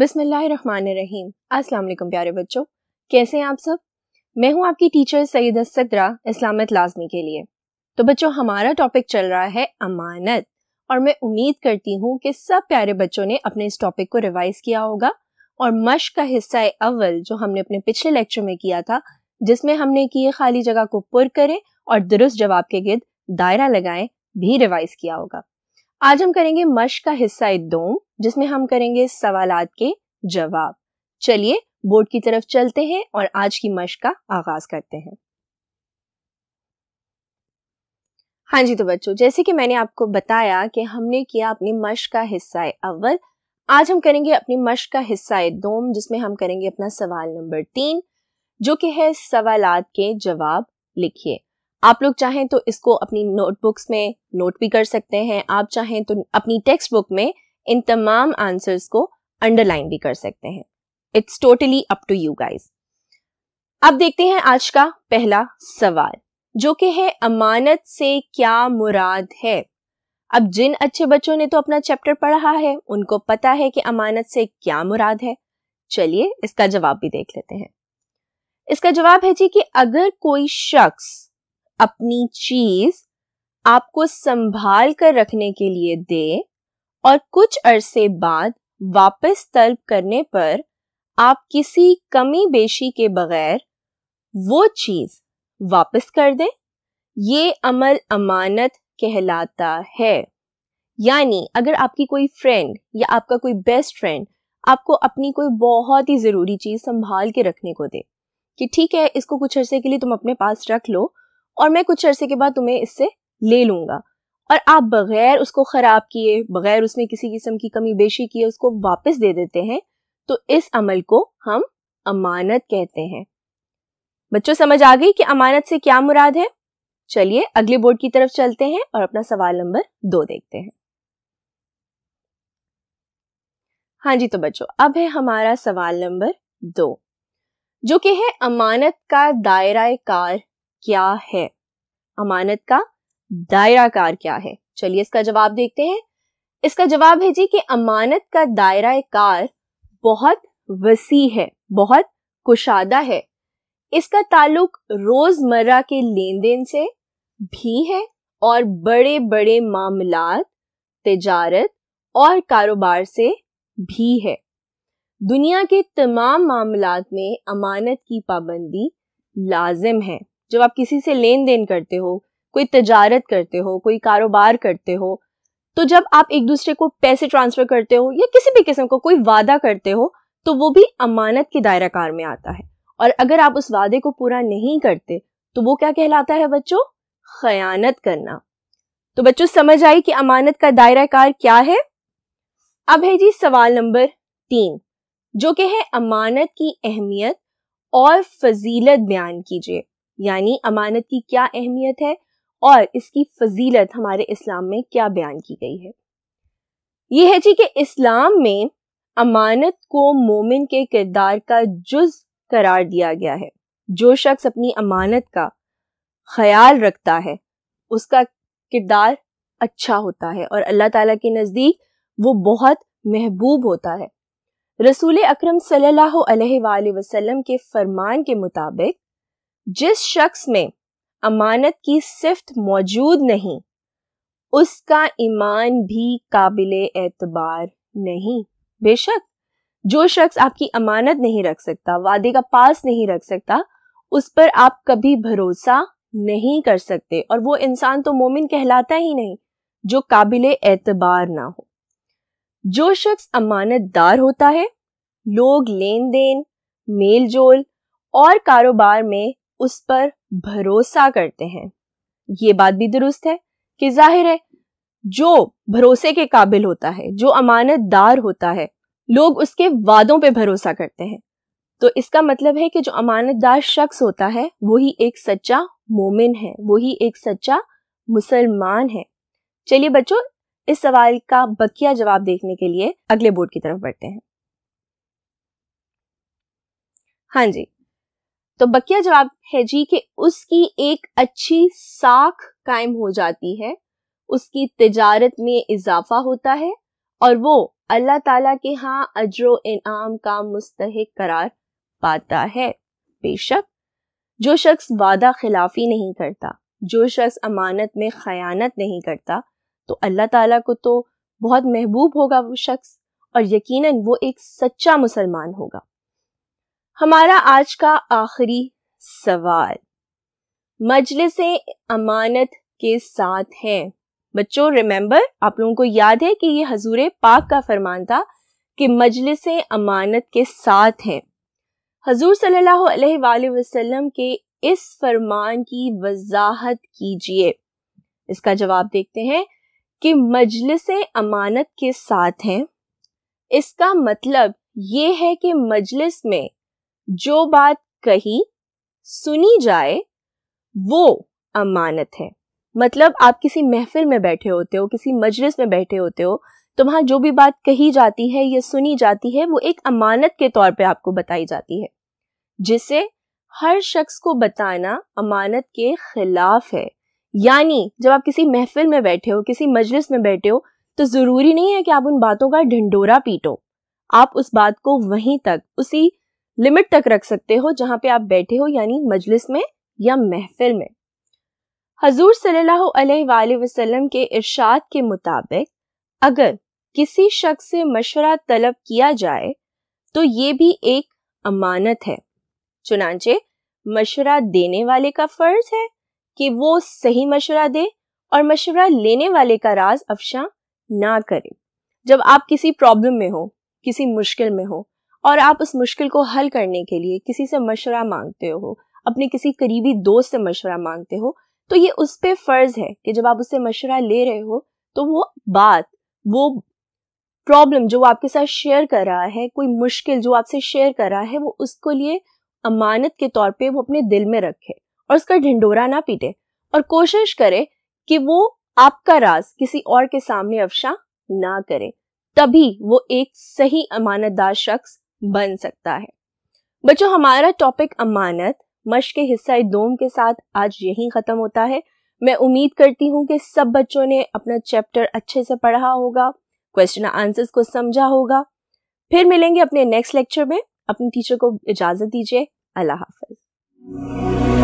बिस्मिल्लाहिर्रहमानिर्रहीम अस्सलाम प्यारे बच्चों कैसे हैं आप सब मैं हूं आपकी टीचर सईद सदरा इस्लामत लाजमी के लिए तो बच्चों हमारा टॉपिक चल रहा है अमानत और मैं उम्मीद करती हूं कि सब प्यारे बच्चों ने अपने इस टॉपिक को रिवाइज किया होगा और मश का हिस्सा है अव्वल जो हमने अपने पिछले लेक्चर में किया था जिसमें हमने किए खाली जगह को पुर करें और दुरुस्त जवाब के गिर्द दायरा लगाएं भी रिवाइज किया होगा आज हम करेंगे मश का हिस्सा दोम जिसमें हम करेंगे सवालात के जवाब चलिए बोर्ड की तरफ चलते हैं और आज की मश का आगाज करते हैं हाँ जी तो बच्चों जैसे कि मैंने आपको बताया कि हमने किया अपनी मश का हिस्सा अव्वल आज हम करेंगे अपनी मश का हिस्सा दोम जिसमें हम करेंगे अपना सवाल नंबर तीन जो कि है सवालात के जवाब लिखिए आप लोग चाहें तो इसको अपनी नोटबुक्स में नोट भी कर सकते हैं आप चाहें तो अपनी टेक्स्ट बुक में इन तमाम आंसर्स को अंडरलाइन भी कर सकते हैं it's totally up to you guys अब देखते हैं आज का पहला सवाल जो कि है अमानत से क्या मुराद है अब जिन अच्छे बच्चों ने तो अपना चैप्टर पढ़ा है उनको पता है कि अमानत से क्या मुराद है चलिए इसका जवाब भी देख लेते हैं इसका जवाब है जी कि अगर कोई शख्स अपनी चीज आपको संभाल कर रखने के लिए दे और कुछ अरसे बाद वापस तलब करने पर आप किसी कमी बेशी के बगैर वो चीज वापस कर दें ये अमल अमानत कहलाता है यानी अगर आपकी कोई फ्रेंड या आपका कोई बेस्ट फ्रेंड आपको अपनी कोई बहुत ही ज़रूरी चीज़ संभाल के रखने को दे कि ठीक है इसको कुछ अरसे के लिए तुम अपने पास रख लो और मैं कुछ अरसे के बाद तुम्हें इससे ले लूंगा और आप बगैर उसको ख़राब किए बगैर उसमें किसी किस्म की कमी बेशी किए उसको वापस दे देते हैं तो इस अमल को हम अमानत कहते हैं बच्चों समझ आ गई कि अमानत से क्या मुराद है चलिए अगले बोर्ड की तरफ चलते हैं और अपना सवाल नंबर दो देखते हैं हाँ जी तो बच्चों अब है हमारा सवाल नंबर दो जो कि है अमानत का दायरा कार क्या है अमानत का दायराकार क्या है चलिए इसका जवाब देखते हैं इसका जवाब है जी कि अमानत का दायरा कार बहुत वसी है बहुत कुशादा है इसका ताल्लुक रोजमर्रा के लेन देन से भी है और बड़े बड़े मामला तजारत और कारोबार से भी है दुनिया के तमाम मामला में अमानत की पाबंदी लाजिम है जब आप किसी से लेन देन करते हो कोई तजारत करते हो कोई कारोबार करते हो तो जब आप एक दूसरे को पैसे ट्रांसफर करते हो या किसी भी किस्म का को कोई वादा करते हो तो वो भी अमानत के दायरा कार में आता है और अगर आप उस वादे को पूरा नहीं करते तो वो क्या कहलाता है बच्चों खयानत करना तो बच्चों समझ आई कि अमानत का दायरा कार क्या है अब है जी सवाल नंबर तीन जो कि है अमानत की अहमियत और फजीलत बयान कीजिए यानी अमानत की क्या अहमियत है और इसकी फजीलत हमारे इस्लाम में क्या बयान की गई है ये है जी कि इस्लाम में अमानत को मोमिन के किरदार का जुज करार दिया गया है जो शख्स अपनी अमानत का ख्याल रखता है उसका किरदार अच्छा होता है और अल्लाह ताला के नज़दीक वो बहुत महबूब होता है रसूल अक्रम सल्लल्लाहु अलैहि वसल्लम के फरमान के मुताबिक जिस शख्स में अमानत की सिफ्त मौजूद नहीं उसका ईमान भी काबिल एतबार नहीं बेशक जो शख्स आपकी अमानत नहीं रख सकता वादे का पास नहीं रख सकता उस पर आप कभी भरोसा नहीं कर सकते और वो इंसान तो मोमिन कहलाता ही नहीं जो काबिल एतबार ना हो जो शख्स अमानतदार होता है लोग लेन देन मेल जोल और कारोबार में उस पर भरोसा करते हैं ये बात भी दुरुस्त है कि जाहिर है जो भरोसे के काबिल होता है जो अमानतदार होता है लोग उसके वादों पे भरोसा करते हैं तो इसका मतलब है कि जो अमानतदार शख्स होता है वही एक सच्चा मोमिन है वही एक सच्चा मुसलमान है चलिए बच्चों इस सवाल का बकिया जवाब देखने के लिए अगले बोर्ड की तरफ बढ़ते हैं हाँ जी तो बकिया जवाब है जी कि उसकी एक अच्छी साख कायम हो जाती है उसकी तिजारत में इजाफा होता है और वो अल्लाह ताला के हाँ अजरो इनाम का मुस्तक करार पाता है बेशक जो शख्स वादा खिलाफी नहीं करता जो शख्स अमानत में खयानत नहीं करता तो अल्लाह ताला को तो बहुत महबूब होगा वो शख्स और यकीनन वो एक सच्चा मुसलमान होगा हमारा आज का आखिरी सवाल मजलिस अमानत के साथ हैं बच्चों रिमेंबर आप लोगों को याद है कि ये हजूर पाक का फरमान था कि मजलिस अमानत के साथ हैं हजूर सल्लल्लाहु अलैहि वसल्लम के इस फरमान की वजाहत कीजिए इसका जवाब देखते हैं कि मजलिस अमानत के साथ हैं इसका मतलब ये है कि मजलिस में जो बात कही सुनी जाए वो अमानत है मतलब आप किसी महफिल में बैठे होते हो किसी मजलिस में बैठे होते हो तो वहां जो भी बात कही जाती है या सुनी जाती है वो एक अमानत के तौर पे आपको बताई जाती है जिसे हर शख्स को बताना अमानत के खिलाफ है यानी जब आप किसी महफिल में बैठे हो किसी मजलिस में बैठे हो तो ज़रूरी नहीं है कि आप उन बातों का ढिंडोरा पीटो आप उस बात को वहीं तक उसी लिमिट तक रख सकते हो जहां पे आप बैठे हो यानी मजलिस में या महफिल में हजूर सल्लल्लाहु वसल्लम के इरशाद के मुताबिक अगर किसी शख्स से मशवरा तलब किया जाए तो ये भी एक अमानत है चुनाचे मशवरा देने वाले का फर्ज है कि वो सही मशवरा दे और मशवरा लेने वाले का राज अफशा ना करे जब आप किसी प्रॉब्लम में हो किसी मुश्किल में हो और आप उस मुश्किल को हल करने के लिए किसी से मशवरा मांगते हो अपने किसी करीबी दोस्त से मशवरा मांगते हो तो ये उस पर फ़र्ज है कि जब आप उससे मशवरा ले रहे हो तो वो बात वो प्रॉब्लम जो वो आपके साथ शेयर कर रहा है कोई मुश्किल जो आपसे शेयर कर रहा है वो उसको लिए अमानत के तौर पे वो अपने दिल में रखे और उसका ढिंडोरा ना पीटे और कोशिश करे कि वो आपका राज किसी और के सामने अफशा ना करे तभी वो एक सही अमानतदार शख्स बन सकता है बच्चों हमारा टॉपिक अमानत मश के हिस्सा दोम के साथ आज यहीं ख़त्म होता है मैं उम्मीद करती हूँ कि सब बच्चों ने अपना चैप्टर अच्छे से पढ़ा होगा क्वेश्चन आंसर्स को समझा होगा फिर मिलेंगे अपने नेक्स्ट लेक्चर में अपने टीचर को इजाज़त दीजिए अल्लाह हाफिज़